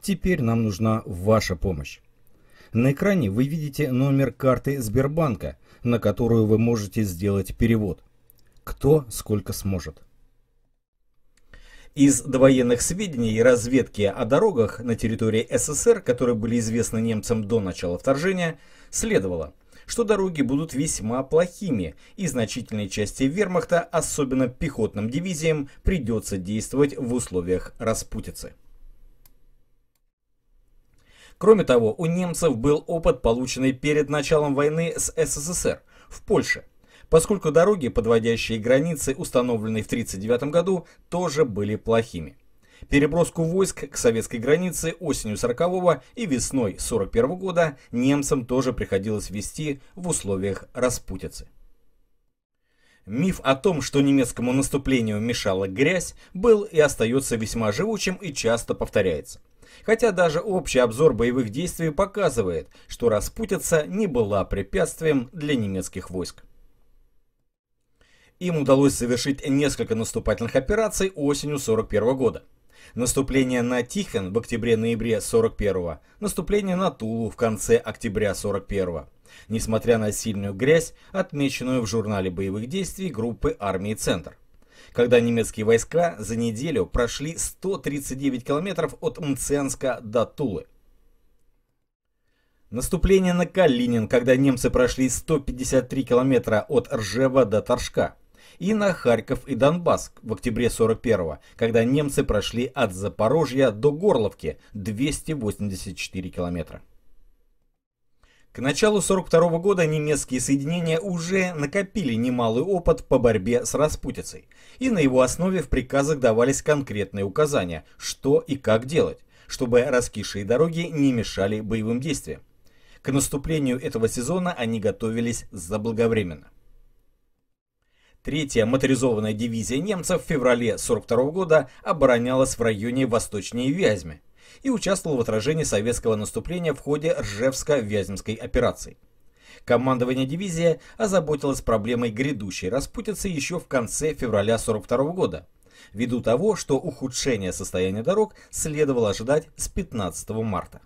Теперь нам нужна ваша помощь. На экране вы видите номер карты Сбербанка, на которую вы можете сделать перевод. Кто сколько сможет. Из довоенных сведений разведки о дорогах на территории СССР, которые были известны немцам до начала вторжения, следовало, что дороги будут весьма плохими, и значительной части вермахта, особенно пехотным дивизиям, придется действовать в условиях распутицы. Кроме того, у немцев был опыт, полученный перед началом войны с СССР в Польше, поскольку дороги, подводящие границы, установленные в 1939 году, тоже были плохими. Переброску войск к советской границе осенью 40 го и весной 41 -го года немцам тоже приходилось вести в условиях распутицы. Миф о том, что немецкому наступлению мешала грязь, был и остается весьма живучим и часто повторяется. Хотя даже общий обзор боевых действий показывает, что распутица не была препятствием для немецких войск. Им удалось совершить несколько наступательных операций осенью 41 года. Наступление на Тихвин в октябре-ноябре 41-го, наступление на Тулу в конце октября 41-го. Несмотря на сильную грязь, отмеченную в журнале боевых действий группы армии «Центр» когда немецкие войска за неделю прошли 139 километров от Мценска до Тулы. Наступление на Калинин, когда немцы прошли 153 километра от Ржева до Торжка. И на Харьков и Донбасс в октябре 41-го, когда немцы прошли от Запорожья до Горловки 284 километра. К началу 1942 года немецкие соединения уже накопили немалый опыт по борьбе с распутицей, и на его основе в приказах давались конкретные указания, что и как делать, чтобы раскисшие дороги не мешали боевым действиям. К наступлению этого сезона они готовились заблаговременно. Третья моторизованная дивизия немцев в феврале 1942 года оборонялась в районе восточной Вязьмы, и участвовал в отражении советского наступления в ходе Ржевско-Вяземской операции. Командование дивизии озаботилось проблемой грядущей распутицы еще в конце февраля 42 года, ввиду того, что ухудшение состояния дорог следовало ожидать с 15 марта.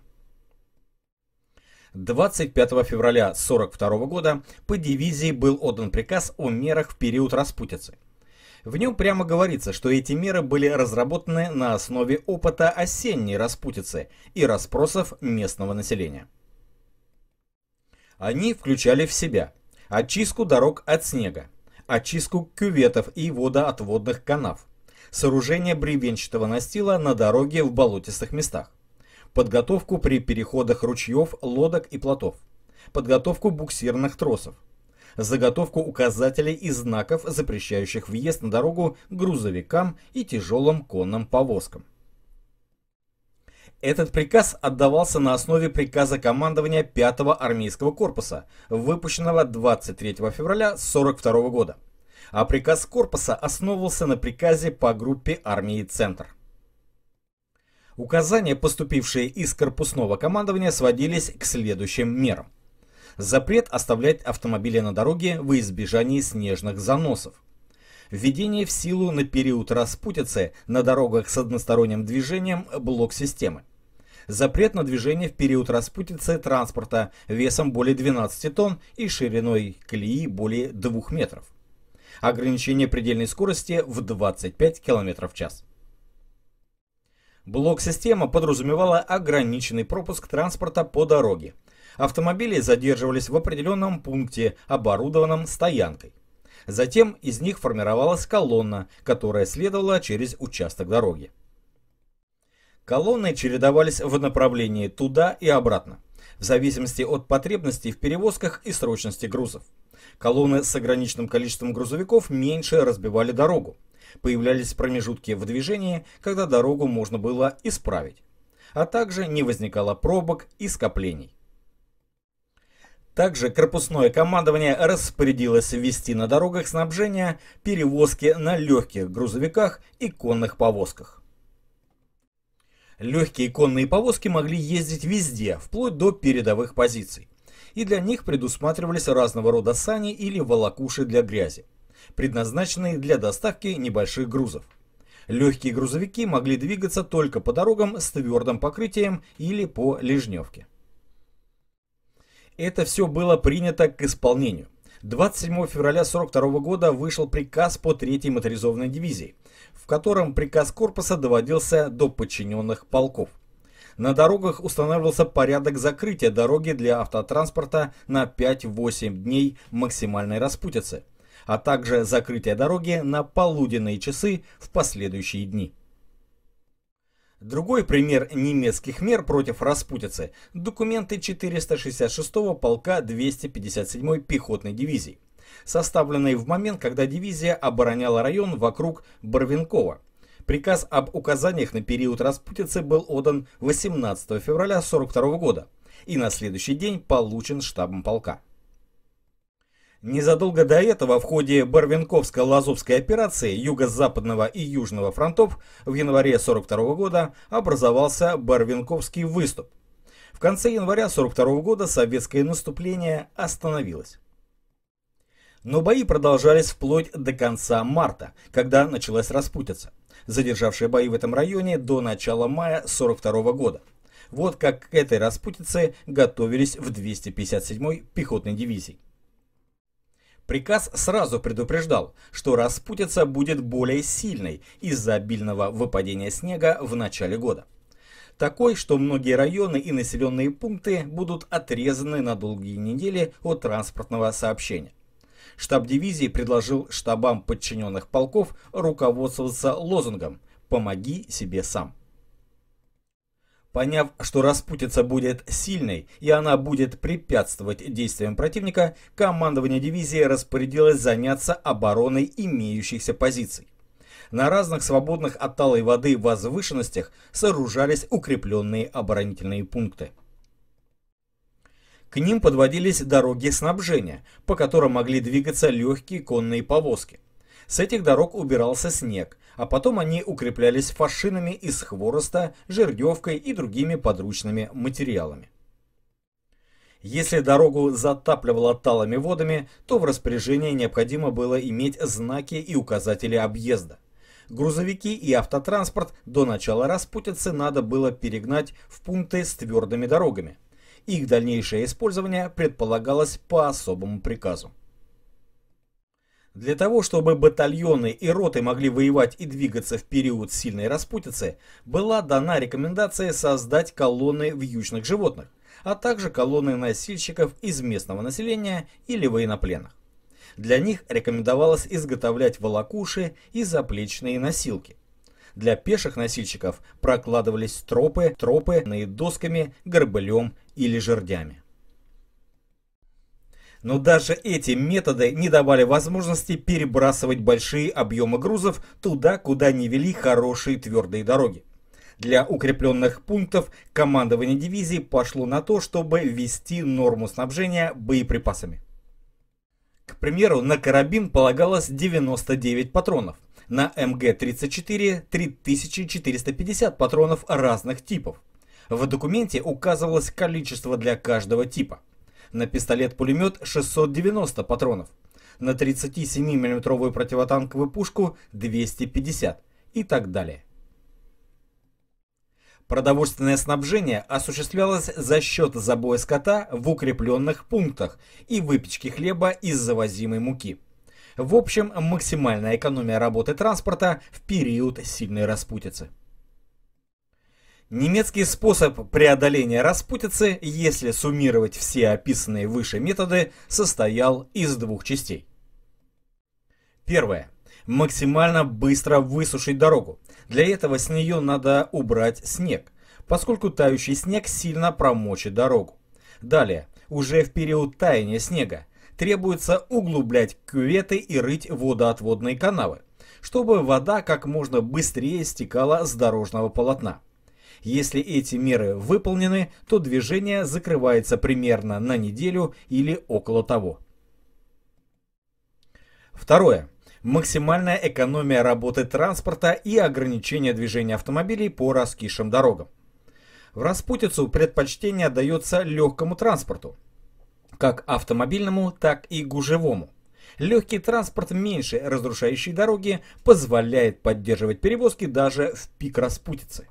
25 февраля 42 года по дивизии был отдан приказ о мерах в период распутицы – в нем прямо говорится, что эти меры были разработаны на основе опыта осенней распутицы и расспросов местного населения. Они включали в себя очистку дорог от снега, очистку кюветов и водоотводных канав, сооружение бревенчатого настила на дороге в болотистых местах, подготовку при переходах ручьев, лодок и плотов, подготовку буксирных тросов, заготовку указателей и знаков, запрещающих въезд на дорогу грузовикам и тяжелым конным повозкам. Этот приказ отдавался на основе приказа командования 5-го армейского корпуса, выпущенного 23 февраля 1942 года. А приказ корпуса основывался на приказе по группе армии «Центр». Указания, поступившие из корпусного командования, сводились к следующим мерам. Запрет оставлять автомобили на дороге во избежание снежных заносов. Введение в силу на период распутицы на дорогах с односторонним движением блок-системы. Запрет на движение в период распутицы транспорта весом более 12 тонн и шириной колеи более 2 метров. Ограничение предельной скорости в 25 км в час. Блок-система подразумевала ограниченный пропуск транспорта по дороге, Автомобили задерживались в определенном пункте, оборудованном стоянкой. Затем из них формировалась колонна, которая следовала через участок дороги. Колонны чередовались в направлении туда и обратно, в зависимости от потребностей в перевозках и срочности грузов. Колонны с ограниченным количеством грузовиков меньше разбивали дорогу. Появлялись промежутки в движении, когда дорогу можно было исправить. А также не возникало пробок и скоплений. Также корпусное командование распорядилось ввести на дорогах снабжение перевозки на легких грузовиках и конных повозках. Легкие конные повозки могли ездить везде, вплоть до передовых позиций. И для них предусматривались разного рода сани или волокуши для грязи, предназначенные для доставки небольших грузов. Легкие грузовики могли двигаться только по дорогам с твердым покрытием или по лежневке. Это все было принято к исполнению. 27 февраля 1942 года вышел приказ по 3-й моторизованной дивизии, в котором приказ корпуса доводился до подчиненных полков. На дорогах устанавливался порядок закрытия дороги для автотранспорта на 5-8 дней максимальной распутицы, а также закрытие дороги на полуденные часы в последующие дни. Другой пример немецких мер против распутицы – документы 466-го полка 257-й пехотной дивизии, составленные в момент, когда дивизия обороняла район вокруг Барвинкова. Приказ об указаниях на период распутицы был отдан 18 февраля 1942 года и на следующий день получен штабом полка. Незадолго до этого в ходе Барвинковско-Лазовской операции Юго-Западного и Южного фронтов в январе 42 года образовался Барвинковский выступ. В конце января 42 года советское наступление остановилось. Но бои продолжались вплоть до конца марта, когда началась распутица, задержавшая бои в этом районе до начала мая 42 года. Вот как к этой распутице готовились в 257-й пехотной дивизии. Приказ сразу предупреждал, что распутица будет более сильной из-за обильного выпадения снега в начале года. Такой, что многие районы и населенные пункты будут отрезаны на долгие недели от транспортного сообщения. Штаб дивизии предложил штабам подчиненных полков руководствоваться лозунгом «Помоги себе сам». Поняв, что распутица будет сильной и она будет препятствовать действиям противника, командование дивизии распорядилось заняться обороной имеющихся позиций. На разных свободных от талой воды возвышенностях сооружались укрепленные оборонительные пункты. К ним подводились дороги снабжения, по которым могли двигаться легкие конные повозки. С этих дорог убирался снег, а потом они укреплялись фашинами из хвороста, жердевкой и другими подручными материалами. Если дорогу затапливало талыми водами, то в распоряжении необходимо было иметь знаки и указатели объезда. Грузовики и автотранспорт до начала распутицы надо было перегнать в пункты с твердыми дорогами. Их дальнейшее использование предполагалось по особому приказу. Для того, чтобы батальоны и роты могли воевать и двигаться в период сильной распутицы, была дана рекомендация создать колонны вьючных животных, а также колонны носильщиков из местного населения или военнопленных. Для них рекомендовалось изготовлять волокуши и заплечные носилки. Для пеших носильщиков прокладывались тропы, тропы, наед досками, горбылем или жердями. Но даже эти методы не давали возможности перебрасывать большие объемы грузов туда, куда не вели хорошие твердые дороги. Для укрепленных пунктов командование дивизии пошло на то, чтобы ввести норму снабжения боеприпасами. К примеру, на карабин полагалось 99 патронов, на МГ-34 3450 патронов разных типов. В документе указывалось количество для каждого типа – на пистолет-пулемет 690 патронов, на 37 миллиметровую противотанковую пушку 250 и так далее. Продовольственное снабжение осуществлялось за счет забоя скота в укрепленных пунктах и выпечки хлеба из завозимой муки. В общем, максимальная экономия работы транспорта в период сильной распутицы. Немецкий способ преодоления распутицы, если суммировать все описанные выше методы, состоял из двух частей. Первое. Максимально быстро высушить дорогу. Для этого с нее надо убрать снег, поскольку тающий снег сильно промочит дорогу. Далее, уже в период таяния снега, требуется углублять кюветы и рыть водоотводные канавы, чтобы вода как можно быстрее стекала с дорожного полотна. Если эти меры выполнены, то движение закрывается примерно на неделю или около того. Второе. Максимальная экономия работы транспорта и ограничение движения автомобилей по раскисшим дорогам. В распутицу предпочтение дается легкому транспорту, как автомобильному, так и гужевому. Легкий транспорт, меньше разрушающий дороги, позволяет поддерживать перевозки даже в пик распутицы.